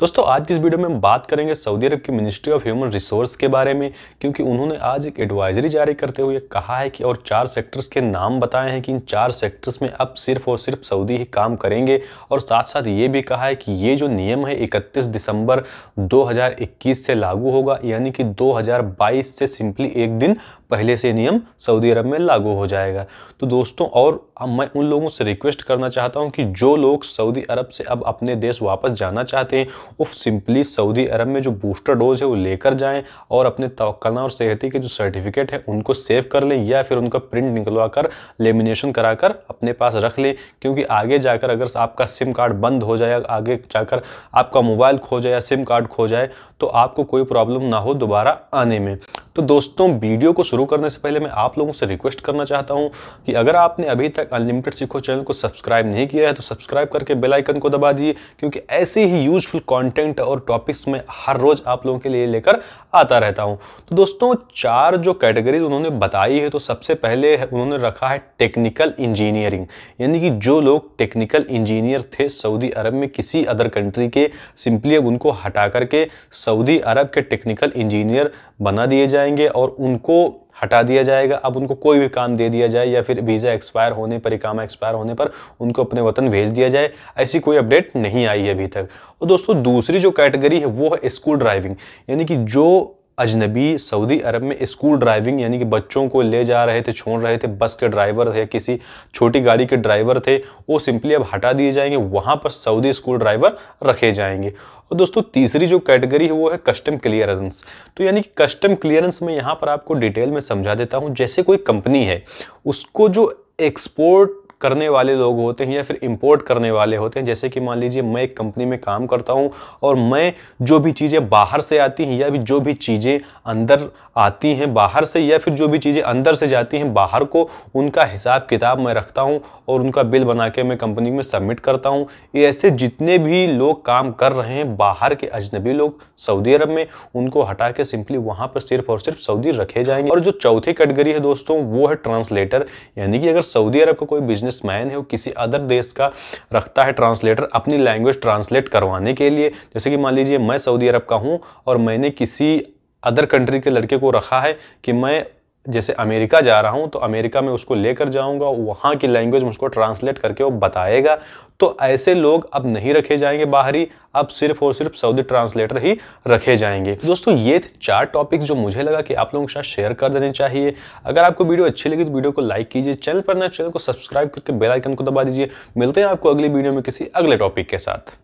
दोस्तों आज की इस वीडियो में हम बात करेंगे सऊदी अरब की मिनिस्ट्री ऑफ ह्यूमन रिसोर्स के बारे में क्योंकि उन्होंने आज एक एडवाइजरी जारी करते हुए कहा है कि और चार सेक्टर्स के नाम बताए हैं कि इन चार सेक्टर्स में अब सिर्फ और सिर्फ सऊदी ही काम करेंगे और साथ साथ ये भी कहा है कि ये जो नियम है इकतीस दिसंबर 2021 से लागू होगा यानी कि दो से सिंपली एक दिन पहले से नियम सऊदी अरब में लागू हो जाएगा तो दोस्तों और मैं उन लोगों से रिक्वेस्ट करना चाहता हूं कि जो लोग सऊदी अरब से अब अपने देश वापस जाना चाहते हैं वो सिंपली सऊदी अरब में जो बूस्टर डोज है वो लेकर जाएं और अपने तोकाना और सेहती के जो सर्टिफिकेट है उनको सेव कर लें या फिर उनका प्रिंट निकलवा कर लेमिनेशन करा कर अपने पास रख लें क्योंकि आगे जाकर अगर आपका सिम कार्ड बंद हो जाए आगे जाकर आपका मोबाइल खो जाए या सिम कार्ड खो जाए तो आपको कोई प्रॉब्लम ना हो दोबारा आने में तो दोस्तों वीडियो को शुरू करने से पहले मैं आप लोगों से रिक्वेस्ट करना चाहता हूं कि अगर आपने अभी तक अनलिमिटेड सीखो चैनल को सब्सक्राइब नहीं किया है तो सब्सक्राइब करके बेल आइकन को दबा दीजिए क्योंकि ऐसे ही यूजफुल कंटेंट और टॉपिक्स में हर रोज आप लोगों के लिए लेकर आता रहता हूँ तो दोस्तों चार जो कैटेगरीज उन्होंने बताई है तो सबसे पहले उन्होंने रखा है टेक्निकल इंजीनियरिंग यानी कि जो लोग टेक्निकल इंजीनियर थे सऊदी अरब में किसी अदर कंट्री के सिंपली अब उनको हटा करके सऊदी अरब के टेक्निकल इंजीनियर बना दिए जाए जाएंगे और उनको हटा दिया जाएगा अब उनको कोई भी काम दे दिया जाए या फिर वीज़ा एक्सपायर होने पर काम एक्सपायर होने पर उनको अपने वतन भेज दिया जाए ऐसी कोई अपडेट नहीं आई है अभी तक और दोस्तों दूसरी जो कैटेगरी है वो है स्कूल ड्राइविंग यानी कि जो अजनबी सऊदी अरब में स्कूल ड्राइविंग यानी कि बच्चों को ले जा रहे थे छोड़ रहे थे बस के ड्राइवर थे किसी छोटी गाड़ी के ड्राइवर थे वो सिंपली अब हटा दिए जाएंगे वहाँ पर सऊदी स्कूल ड्राइवर रखे जाएंगे और दोस्तों तीसरी जो कैटेगरी है वो है कस्टम क्लियरेंस तो यानी कि कस्टम क्लियरेंस में यहाँ पर आपको डिटेल में समझा देता हूँ जैसे कोई कंपनी है उसको जो एक्सपोर्ट करने वाले लोग होते हैं या फिर इम्पोर्ट करने वाले होते हैं जैसे कि मान लीजिए मैं एक कंपनी में काम करता हूँ और मैं जो भी चीज़ें बाहर से आती हैं या भी जो भी चीज़ें अंदर आती हैं बाहर से या फिर जो भी चीज़ें अंदर से जाती हैं बाहर को उनका हिसाब किताब मैं रखता हूँ और उनका बिल बना के मैं कंपनी में सबमिट करता हूँ ऐसे जितने भी लोग काम कर रहे हैं बाहर के अजनबी लोग सऊदी अरब में उनको हटा के सिंपली वहाँ पर सिर्फ और सिर्फ सऊदी रखे जाएंगे और जो चौथी कैटेगरी है दोस्तों वो है ट्रांसलेटर यानी कि अगर सऊदी अरब का कोई बिजनेस जिस मैन है वो किसी अदर देश का रखता है ट्रांसलेटर अपनी लैंग्वेज ट्रांसलेट करवाने के लिए जैसे कि मान लीजिए मैं सऊदी अरब का हूँ और मैंने किसी अदर कंट्री के लड़के को रखा है कि मैं जैसे अमेरिका जा रहा हूँ तो अमेरिका में उसको लेकर जाऊँगा वहाँ की लैंग्वेज मुझको ट्रांसलेट करके वो बताएगा तो ऐसे लोग अब नहीं रखे जाएंगे बाहरी अब सिर्फ और सिर्फ सऊदी ट्रांसलेटर ही रखे जाएंगे दोस्तों ये थे चार टॉपिक्स जो मुझे लगा कि आप लोगों के साथ शेयर कर देने चाहिए अगर आपको वीडियो अच्छी लगी तो वीडियो को लाइक कीजिए चैनल पर ना तो चैनल को सब्सक्राइब करके बेलाइकन को दबा दीजिए मिलते हैं आपको अगली वीडियो में किसी अगले टॉपिक के साथ